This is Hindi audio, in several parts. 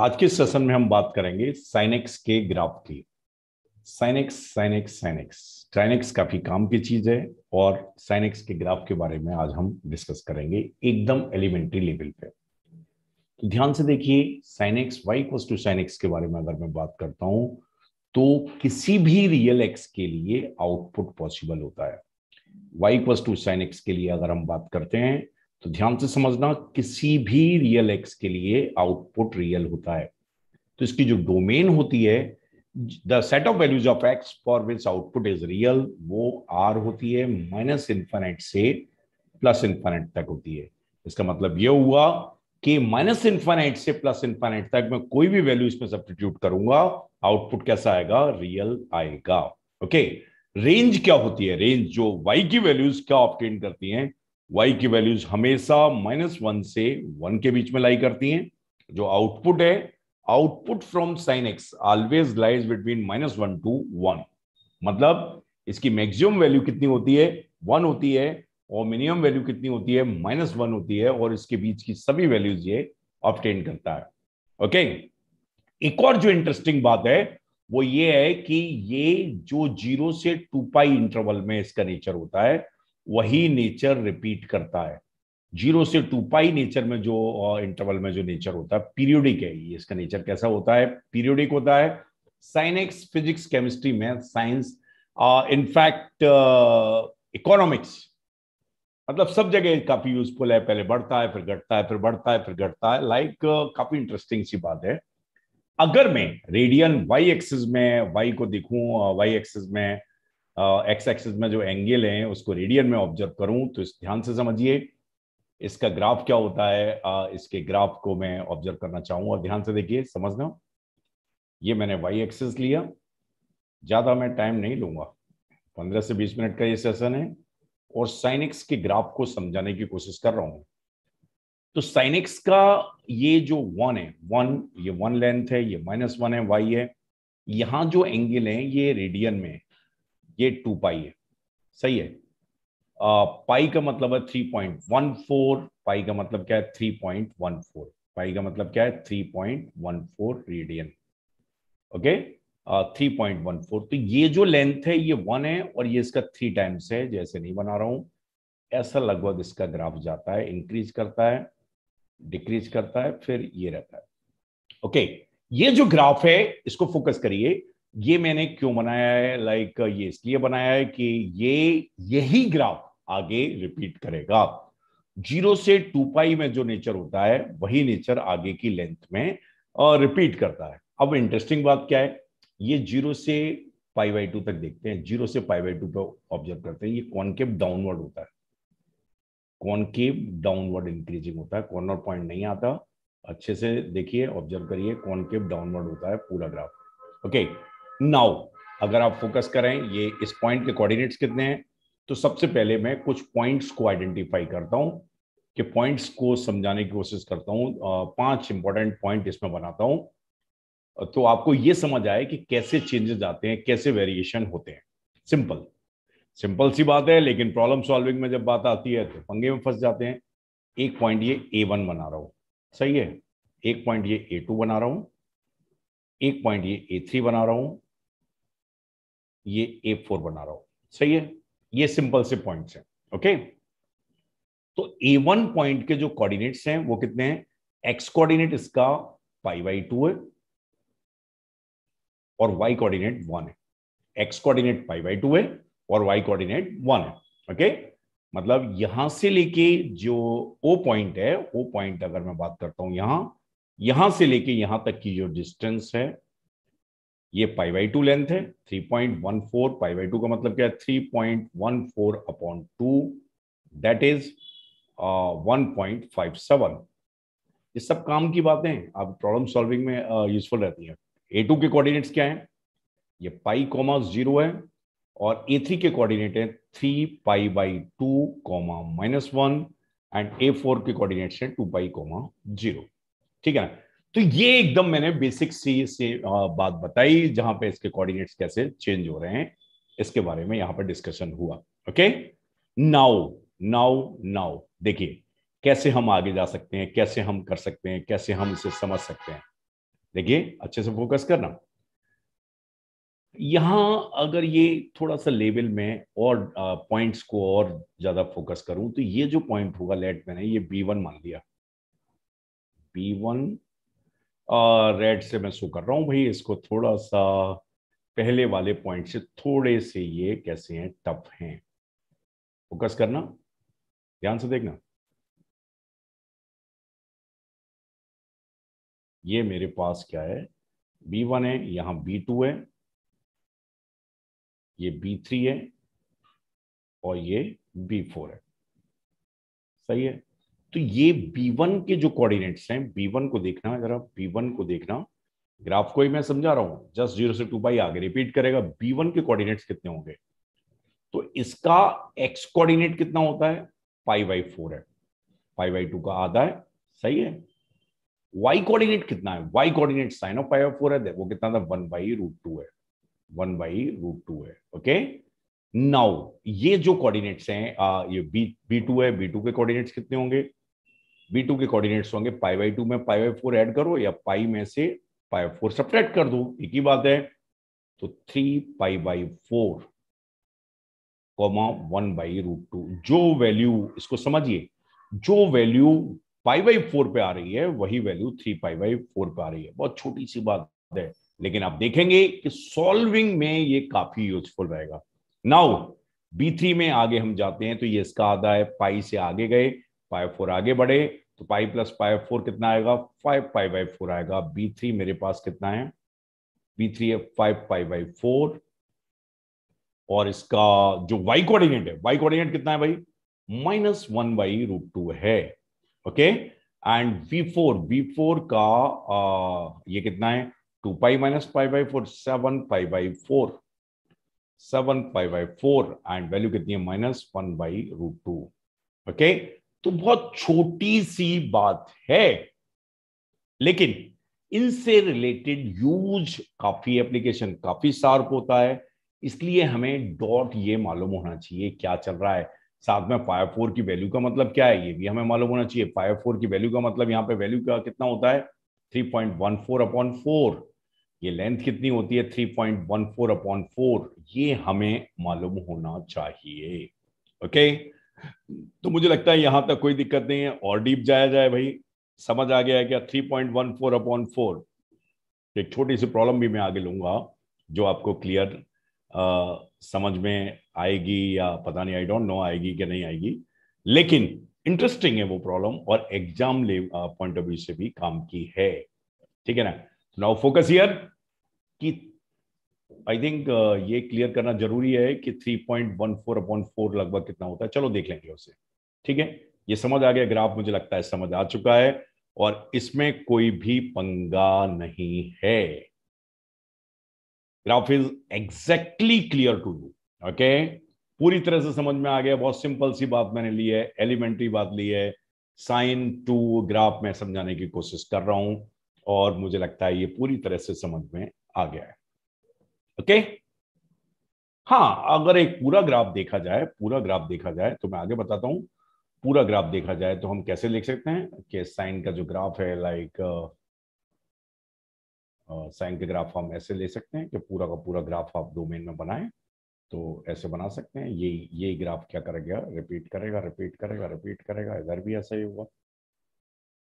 आज के सेशन में हम बात करेंगे साइनेक्स के ग्राफ की साइनेक्स साइनेक्स साइनेक्स साइनेक्स काफी काम की चीज है और साइनेक्स के ग्राफ के बारे में आज हम डिस्कस करेंगे एकदम एलिमेंट्री लेवल पे तो ध्यान से देखिए sine x y equals to sine x के बारे में अगर मैं बात करता हूं तो किसी भी रियल एक्स के लिए आउटपुट पॉसिबल होता है वाई क्वस टू साइनेक्स के लिए अगर हम बात करते हैं तो ध्यान से समझना किसी भी रियल एक्स के लिए आउटपुट रियल होता है तो इसकी जो डोमेन होती है the set of values of x for which output is real वो आर होती है माइनस इंफानेट से प्लस इंफानेट तक होती है इसका मतलब यह हुआ कि माइनस इंफानेट से प्लस इंफानेट तक मैं कोई भी वैल्यू इसमें सब्सटीट्यूट करूंगा आउटपुट कैसा आएगा रियल आएगा ओके रेंज क्या होती है रेंज जो वाई की वैल्यूज क्या ऑप्टेन करती हैं वाई की वैल्यूज हमेशा माइनस वन से वन के बीच में लाई करती हैं जो आउटपुट है output from sine x always lies between minus one to one मतलब इसकी मैक्सिमम वैल्यू कितनी होती है वन होती है और मिनिमम वैल्यू कितनी होती है माइनस वन होती है और इसके बीच की सभी वैल्यूज ये ऑप्टेन करता है ओके okay? एक और जो इंटरेस्टिंग बात है वो ये है कि ये जो जीरो से टू पाई इंटरवल में इसका नेचर होता है वही नेचर रिपीट करता है जीरो से टू पाई नेचर में जो इंटरवल में जो नेचर होता है पीरियोडिक है ये इसका नेचर कैसा होता है पीरियोडिक होता है साइनेक्स फिजिक्स केमिस्ट्री में साइंस इनफैक्ट इकोनॉमिक्स मतलब सब जगह काफी यूजफुल है पहले बढ़ता है फिर घटता है फिर बढ़ता है फिर घटता है लाइक like, काफी इंटरेस्टिंग सी बात है अगर मैं रेडियन वाई एक्सिस में वाई को देखूं वाई एक्सिस में एक्स एक्सिस में जो एंगल है उसको रेडियन में ऑब्जर्व करूं तो इस ध्यान से समझिए इसका ग्राफ क्या होता है आ, इसके ग्राफ को मैं ऑब्जर्व करना चाहूंगा ध्यान से देखिए समझना ये मैंने वाई एक्सिस लिया ज्यादा मैं टाइम नहीं लूंगा पंद्रह से बीस मिनट का ये सेशन है और साइनिक्स के ग्राफ को समझाने की कोशिश कर रहा हूं तो साइनिक्स का ये जो वन है वन ये वन लेंथ है ये माइनस वन है वाई है यहां जो एंगल है ये रेडियन में है ये टू पाई है सही है आ, पाई का मतलब है three point one four pi का मतलब क्या है three point one four pi का मतलब क्या है three point one four radian okay three point one four तो ये जो लेंथ है ये वन है और ये इसका थ्री टाइम्स है जैसे नहीं बना रहा हूं ऐसा लगभग इसका ग्राफ जाता है इंक्रीज करता है डिक्रीज करता है फिर ये रहता है ओके okay, ये जो ग्राफ है इसको फोकस करिए ये मैंने क्यों बनाया है लाइक ये इसलिए बनाया है कि ये यही ग्राफ आगे रिपीट करेगा जीरो से टू पाई में जो नेचर होता है वही नेचर आगे की लेंथ में रिपीट करता है अब इंटरेस्टिंग बात क्या है ये जीरो से पाई बाई टू तक देखते हैं जीरो से पाई बाई टू पर ऑब्जर्व करते हैं ये कॉनकेप डाउनवर्ड होता है कॉनकेप डाउनवर्ड इंक्रीजिंग होता है कॉर्नर पॉइंट नहीं आता अच्छे से देखिए ऑब्जर्व करिए कॉनकेप डाउनवर्ड होता है पूरा ग्राफ ओके okay. नाउ अगर आप फोकस करें ये इस पॉइंट के कोऑर्डिनेट्स कितने हैं तो सबसे पहले मैं कुछ पॉइंट्स को आइडेंटिफाई करता हूं कि पॉइंट्स को समझाने की कोशिश करता हूं पांच इंपॉर्टेंट पॉइंट इसमें बनाता हूं तो आपको ये समझ आए कि कैसे चेंजेस आते हैं कैसे वेरिएशन होते हैं सिंपल सिंपल सी बात है लेकिन प्रॉब्लम सॉल्विंग में जब बात आती है तो पंगे में फंस जाते हैं एक पॉइंट ये ए वन बना रहा हूं सही है एक पॉइंट ये ए टू बना रहा हूं एक पॉइंट ये ए थ्री बना रहा हूं ये ए फोर बना रहा हूं सही है ये सिंपल से पॉइंट्स हैं ओके तो ए वन पॉइंट के जो कोऑर्डिनेट्स हैं वो कितने हैं एक्स कोऑर्डिनेट इसका पाई बाई टू है और वाई कोऑर्डिनेट वन है x coordinate pi by two है और वाई कोऑर्डिनेट वन है ओके मतलब यहां से लेके जो ओ पॉइंट है ओ पॉइंट अगर मैं बात करता हूं यहां यहां से लेके यहां तक की जो डिस्टेंस है ये पाई बाई टू लेंथ है three point one four pi by two का मतलब क्या है three point one four upon two that is one point five seven ये सब काम की बातें आप प्रॉब्लम सॉल्विंग में यूजफुल uh, रहती हैं ए टू के कोऑर्डिनेट्स क्या हैं ये पाई कॉमा जीरो है और ए थ्री के कोऑर्डिनेट है three pi by two comma minus one and A four के कोऑर्डिनेट्स हैं टू पाई कॉमा जीरो ठीक है ना तो ये एकदम मैंने बेसिक सी से बात बताई जहां पे इसके कोऑर्डिनेट्स कैसे चेंज हो रहे हैं इसके बारे में यहां पर डिस्कशन हुआ ओके नाउ नाउ नाउ देखिए कैसे हम आगे जा सकते हैं कैसे हम कर सकते हैं कैसे हम इसे समझ सकते हैं देखिए अच्छे से फोकस करना यहां अगर ये थोड़ा सा लेवल में और पॉइंट्स को और ज्यादा फोकस करूं तो ये जो पॉइंट होगा लेट मैंने ये बी वन मान लिया बी वन रेड से मैं शो कर रहा हूँ भाई इसको थोड़ा सा पहले वाले पॉइंट से थोड़े से ये कैसे हैं टफ हैं फोकस करना ध्यान से देखना ये मेरे पास क्या है बी वन है यहां बी टू है ये बी थ्री है और ये बी फोर है सही है तो ये B1 के जो कोऑर्डिनेट्स हैं B1 को देखना है जरा B1 को देखना ग्राफ को ही मैं समझा रहा हूं जस्ट जीरो से टू बाई आगे रिपीट करेगा B1 के कोऑर्डिनेट्स कितने होंगे तो इसका x कोऑर्डिनेट कितना होता है फाइव बाई फोर है फाइव बाई टू का आधा है सही है y कोऑर्डिनेट कितना है y coordinate sine of five by four है वो कितना था वन बाई रूट टू है वन बाई रूट टू है ओके नाउ ये जो कोऑर्डिनेट्स हैं ये बी बी टू है बी टू के कोऑर्डिनेट्स कितने होंगे बी टू के कोऑर्डिनेट्स होंगे पाई बाई टू में पाई बाई फोर एड करो या पाई में से पाई बाई फोर सब्ट्रैक्ट कर दो एक ही बात है तो three pi by four comma one by root two जो वैल्यू इसको समझिए जो वैल्यू पाई बाई फोर पे आ रही है वही value three pi by four पे आ रही है बहुत छोटी सी बात है लेकिन आप देखेंगे कि सॉल्विंग में ये काफी यूजफुल रहेगा नाउ बी थ्री में आगे हम जाते हैं तो ये इसका आधा है पाई से आगे गए पाई फोर आगे बढ़े तो पाई प्लस पाई फोर कितना आएगा फाइव पाई बाई फोर आएगा बी थ्री मेरे पास कितना है बी थ्री है फाइव पाई बाई फोर और इसका जो वाई कोऑर्डिनेट है वाई कोऑर्डिनेट कितना है भाई minus one by root two है okay and V four V four का आ, ये कितना है two pi minus pi by four seven pi by four seven pi by four and value कितनी है minus one by root two okay तो बहुत छोटी सी बात है लेकिन इनसे रिलेटेड यूज काफी एप्लीकेशन काफी शार्प होता है इसलिए हमें डॉट ये मालूम होना चाहिए क्या चल रहा है साथ में फाइव फोर की वैल्यू का मतलब क्या है ये भी हमें मालूम होना चाहिए फाइव फोर की वैल्यू का मतलब यहाँ पे वैल्यू का कितना होता है three point one four upon four ये लेंथ कितनी होती है three point one four upon four ये हमें मालूम होना चाहिए ओके okay? तो मुझे लगता है यहां तक कोई दिक्कत नहीं है और डीप जाया जाए भाई समझ आ गया है क्या three point one four upon four एक छोटी सी प्रॉब्लम भी मैं आगे लूंगा जो आपको क्लियर समझ में आएगी या पता नहीं आई डोंट नो आएगी कि नहीं आएगी लेकिन इंटरेस्टिंग है वो प्रॉब्लम और एग्जाम ले पॉइंट ऑफ व्यू से भी काम की है ठीक है ना नाउ फोकस ईयर कि आई थिंक uh, ये क्लियर करना जरूरी है कि 3.14 पॉइंट वन फोर लगभग कितना होता है चलो देख लेंगे उसे ठीक है ये समझ आ गया ग्राफ मुझे लगता है समझ आ चुका है और इसमें कोई भी पंगा नहीं है graph is exactly clear to you okay पूरी तरह से समझ में आ गया बहुत सिंपल सी बात मैंने ली है एलिमेंट्री बात ली है साइन टू ग्राफ में समझाने की कोशिश कर रहा हूं और मुझे लगता है ये पूरी तरह से समझ में आ गया है ओके हाँ अगर एक पूरा ग्राफ देखा जाए पूरा ग्राफ देखा जाए तो मैं आगे बताता हूं पूरा ग्राफ देखा जाए तो हम कैसे लिख सकते हैं कि साइन का जो ग्राफ है लाइक uh, uh, साइन के ग्राफ हम ऐसे ले सकते हैं कि पूरा का पूरा ग्राफ आप डोमेन में बनाएं तो ऐसे बना सकते हैं ये ये ग्राफ क्या करेगा रिपीट करेगा रिपीट करेगा रिपीट करेगा इधर भी ऐसा ही होगा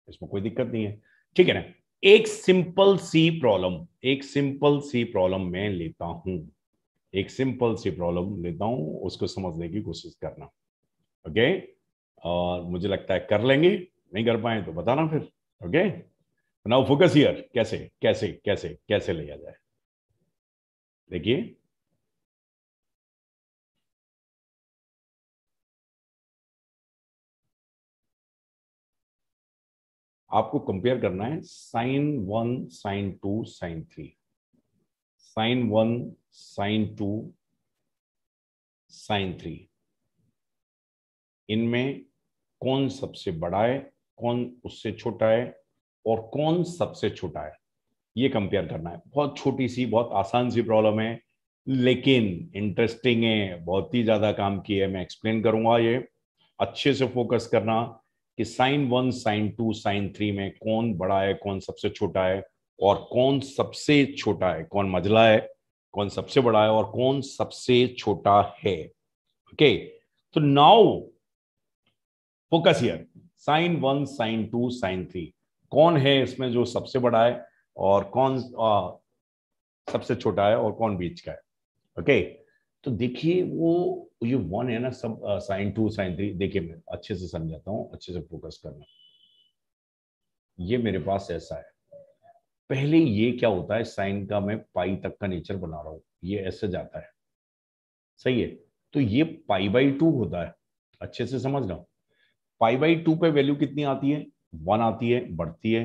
इसमें कोई दिक्कत नहीं है ठीक है ना एक सिंपल सी प्रॉब्लम एक सिंपल सी प्रॉब्लम मैं लेता हूं एक सिंपल सी प्रॉब्लम लेता हूं उसको समझने की कोशिश करना ओके और मुझे लगता है कर लेंगे नहीं कर पाए तो बताना फिर ओके नाउ फोकस हियर कैसे कैसे कैसे कैसे लिया जाए देखिए आपको कंपेयर करना है sine one sine two sine three sine one sine two sine three इनमें कौन सबसे बड़ा है कौन उससे छोटा है और कौन सबसे छोटा है ये कंपेयर करना है बहुत छोटी सी बहुत आसान सी प्रॉब्लम है लेकिन इंटरेस्टिंग है बहुत ही ज़्यादा काम की है मैं एक्सप्लेन करूंगा ये अच्छे से फोकस करना कि sine one sine two sine three में कौन बड़ा है कौन सबसे छोटा है और कौन सबसे छोटा है कौन मजला है कौन सबसे बड़ा है और कौन सबसे छोटा है ओके तो now focus here sine one sine two sine three कौन है इसमें जो सबसे बड़ा है और कौन आ, सबसे छोटा है और कौन बीच का है ओके okay? तो देखिए वो ये वन है ना सब साइन टू साइन थ्री देखिए मैं अच्छे से समझाता हूँ अच्छे से फोकस करना ये मेरे पास ऐसा है पहले ये क्या होता है साइन का मैं पाई तक का नेचर बना रहा हूँ ये ऐसे जाता है सही है तो ये पाई बाई टू होता है अच्छे से समझ रहा हूँ पाई बाई टू पे वैल्यू कितनी आती है वन आती है बढ़ती है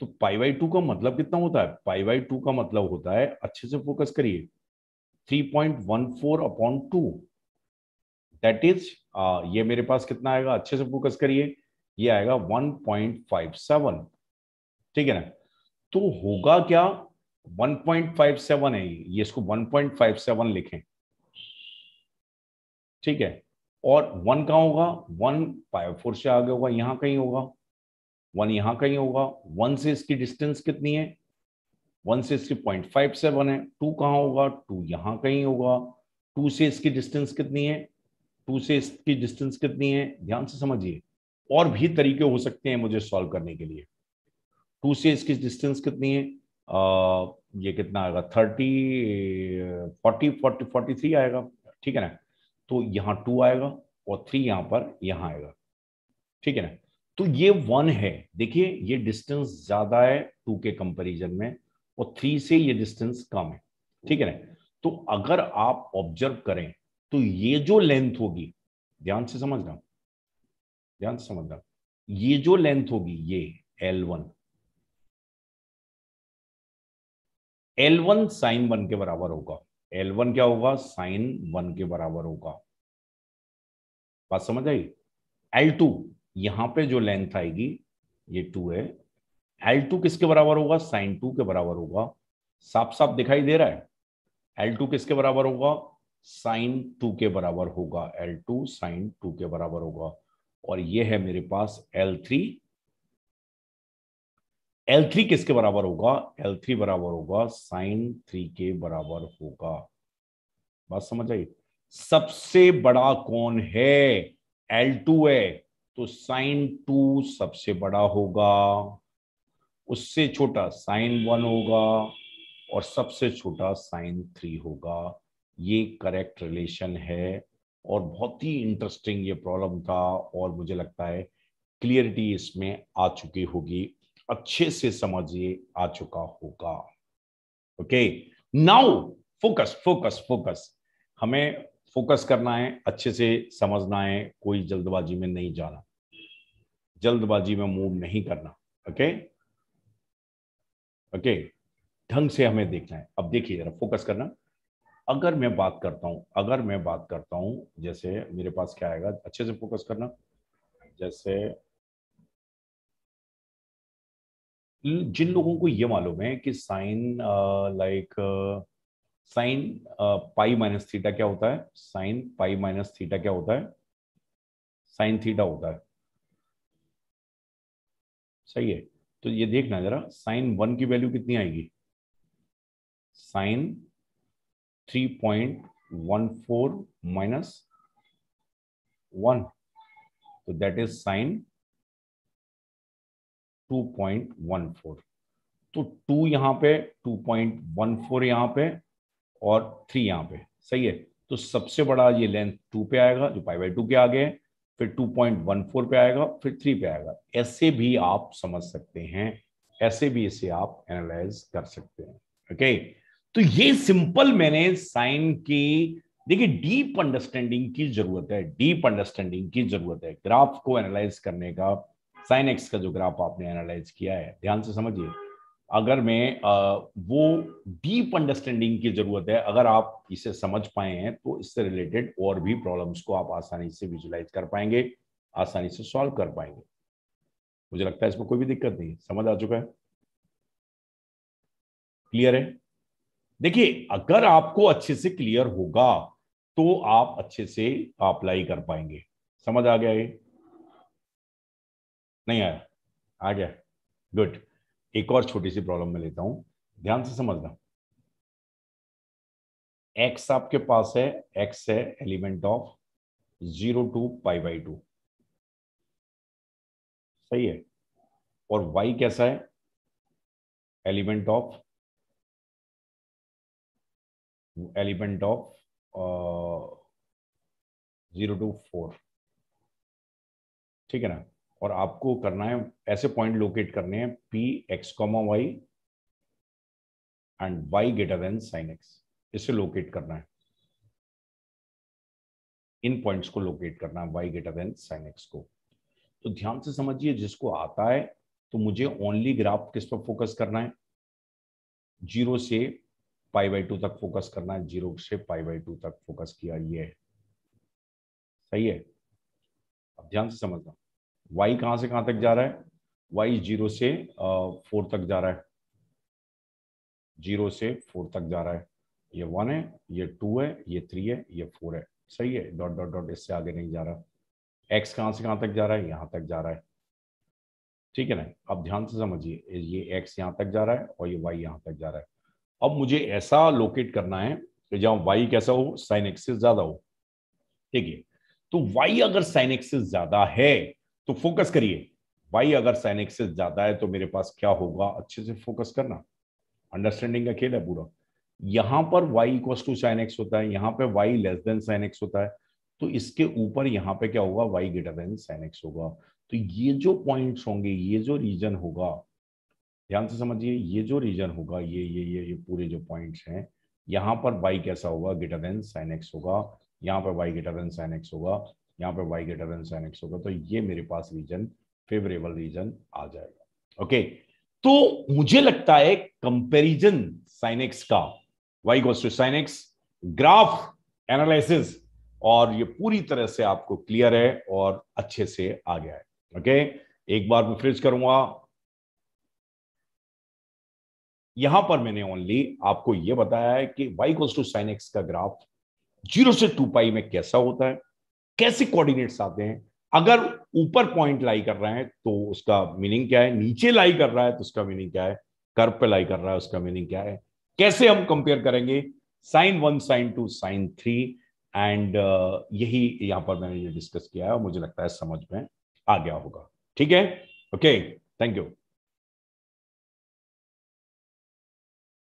तो पाई बाई टू का मतलब कितना होता है पाई बाई टू का मतलब होता है अच्छे से फोकस करिए 3.14 अपॉन टू दैट इज ये मेरे पास कितना आएगा अच्छे से फोकस करिए ये आएगा 1.57 ठीक है ना तो होगा क्या 1.57 है ये इसको 1.57 लिखें ठीक है और वन कहा होगा वन फाइव फोर से आगे होगा यहां कहीं होगा वन यहां कहीं होगा वन से इसकी डिस्टेंस कितनी है वन से इसकी पॉइंट फाइव सेवन है टू कहाँ होगा टू यहाँ कहीं होगा टू से इसकी डिस्टेंस कितनी है टू से इसकी डिस्टेंस कितनी है ध्यान से समझिए और भी तरीके हो सकते हैं मुझे सॉल्व करने के लिए टू से इसकी डिस्टेंस कितनी है आ, ये कितना आएगा thirty forty forty forty three आएगा ठीक है ना तो यहाँ टू आएगा और थ्री यहाँ पर यहाँ आएगा ठीक है ना तो ये वन है देखिए ये डिस्टेंस ज्यादा है टू के कंपेरिजन में और थ्री से ये डिस्टेंस कम है ठीक है ना तो अगर आप ऑब्जर्व करें तो ये जो लेंथ होगी ध्यान से समझ रहा हूं ध्यान से समझ रहा हूं ये जो लेंथ होगी ये L one L one sine one के बराबर होगा एल वन क्या होगा साइन वन के बराबर होगा बात समझ आई एल टू यहां पे जो लेंथ आएगी ये टू है एल टू किसके बराबर होगा साइन टू के बराबर होगा साफ साफ दिखाई दे रहा है एल टू किसके बराबर होगा साइन टू के बराबर होगा एल टू साइन टू के बराबर होगा और ये है मेरे पास एल थ्री एल थ्री किसके बराबर होगा एल थ्री बराबर होगा साइन थ्री के बराबर होगा बात समझ आई सबसे बड़ा कौन है एल टू है तो साइन टू सबसे बड़ा होगा उससे छोटा साइन वन होगा और सबसे छोटा साइन थ्री होगा ये करेक्ट रिलेशन है और बहुत ही इंटरेस्टिंग ये प्रॉब्लम था और मुझे लगता है क्लियरिटी इसमें आ चुकी होगी अच्छे से समझिए आ चुका होगा okay now focus focus focus हमें फोकस करना है अच्छे से समझना है कोई जल्दबाजी में नहीं जाना जल्दबाजी में मूव नहीं करना ओके okay? ओके ढंग से हमें देखना है अब देखिए जरा फोकस करना अगर मैं बात करता हूं अगर मैं बात करता हूं जैसे मेरे पास क्या आएगा अच्छे से फोकस करना जैसे जिन लोगों को यह मालूम है कि sine like sine pi minus theta क्या होता है साइन पाई माइनस थीटा क्या होता है साइन थीटा होता है सही है तो ये देखना जरा साइन वन की वैल्यू कितनी आएगी sine three point one four minus one तो that is sine two point one four तो टू यहां पे टू पॉइंट वन फोर यहां पे और थ्री यहां पे सही है तो सबसे बड़ा ये लेंथ टू पे आएगा जो पाई बाई टू के आगे है फिर 2.14 पे आएगा फिर 3 पे आएगा ऐसे भी आप समझ सकते हैं ऐसे भी इसे आप एनालाइज कर सकते हैं ओके तो ये सिंपल मैंने साइन की देखिए डीप अंडरस्टैंडिंग की जरूरत है डीप अंडरस्टैंडिंग की जरूरत है ग्राफ को एनालाइज करने का साइन एक्स का जो ग्राफ आपने एनालाइज किया है ध्यान से समझिए अगर मैं वो डीप अंडरस्टैंडिंग की जरूरत है अगर आप इसे समझ पाए हैं तो इससे रिलेटेड और भी प्रॉब्लम्स को आप आसानी से विजुलाइज कर पाएंगे आसानी से सॉल्व कर पाएंगे मुझे लगता है इसमें कोई भी दिक्कत नहीं समझ आ चुका है क्लियर है देखिए अगर आपको अच्छे से क्लियर होगा तो आप अच्छे से अप्लाई कर पाएंगे समझ आ गया ये नहीं आया आ गया गुड एक और छोटी सी प्रॉब्लम में लेता हूं ध्यान से समझना एक्स आपके पास है एक्स है element of zero to pi by two सही है और वाई कैसा है element of element of zero to four ठीक है ना और आपको करना है ऐसे पॉइंट लोकेट करने हैं P x comma y and y greater than sine x इसे लोकेट करना है इन पॉइंट्स को लोकेट करना है y greater than sine x को तो ध्यान से समझिए जिसको आता है तो मुझे ओनली ग्राफ किस पर फोकस करना है जीरो से पाई बाई टू तक फोकस करना है जीरो से पाई बाई टू तक फोकस किया ये सही है अब ध्यान से समझना वाई कहां से कहां तक जा रहा है वाई जीरो से फोर तक जा रहा है जीरो से फोर तक जा रहा है ये वन है ये टू है ये थ्री है ये फोर है सही है डॉट डॉट डॉट इससे आगे नहीं जा रहा एक्स कहां से कहां तक जा रहा है यहां तक जा रहा है ठीक है ना अब ध्यान से समझिए ये एक्स यहां तक जा रहा है और ये वाई यहां तक जा रहा है अब मुझे ऐसा लोकेट करना है कि तो जहां वाई कैसा हो साइन एक्सिस ज्यादा हो ठीक है तो वाई अगर साइन एक्स ज्यादा है तो फोकस करिए भाई अगर सैनिक से ज्यादा है तो मेरे पास क्या होगा अच्छे से फोकस करना अंडरस्टैंडिंग का खेल है पूरा यहाँ पर y equal to sine x होता है यहां पे y less than sine x होता है तो इसके ऊपर यहाँ पे क्या होगा y greater than sine x होगा तो ये जो पॉइंट्स होंगे ये जो रीजन होगा ध्यान से समझिए ये जो रीजन होगा ये ये ये ये पूरे जो पॉइंट्स हैं यहाँ पर वाई कैसा होगा ग्रेटर देन साइन एक्स होगा यहाँ पर y greater than sine x होगा यहाँ पे y greater than sine x होगा तो ये मेरे पास रीजन फेवरेबल रीजन आ जाएगा ओके तो मुझे लगता है कंपेरिजन साइन एक्स का y goes to sine x graph analysis और ये पूरी तरह से आपको क्लियर है और अच्छे से आ गया है ओके एक बार मैं फ्रिज करूंगा यहां पर मैंने ओनली आपको ये बताया है कि y goes to sine x का ग्राफ जीरो से टू पाई में कैसा होता है कैसे कोऑर्डिनेट्स आते हैं अगर ऊपर पॉइंट लाई तो कर रहा है तो उसका मीनिंग क्या है नीचे लाई कर रहा है तो उसका मीनिंग क्या है कर पे लाई कर रहा है उसका मीनिंग क्या है कैसे हम कंपेयर करेंगे sine one sine two sine three and यही यहां पर मैंने ये डिस्कस किया है और मुझे लगता है समझ में आ गया होगा ठीक है ओके थैंक यू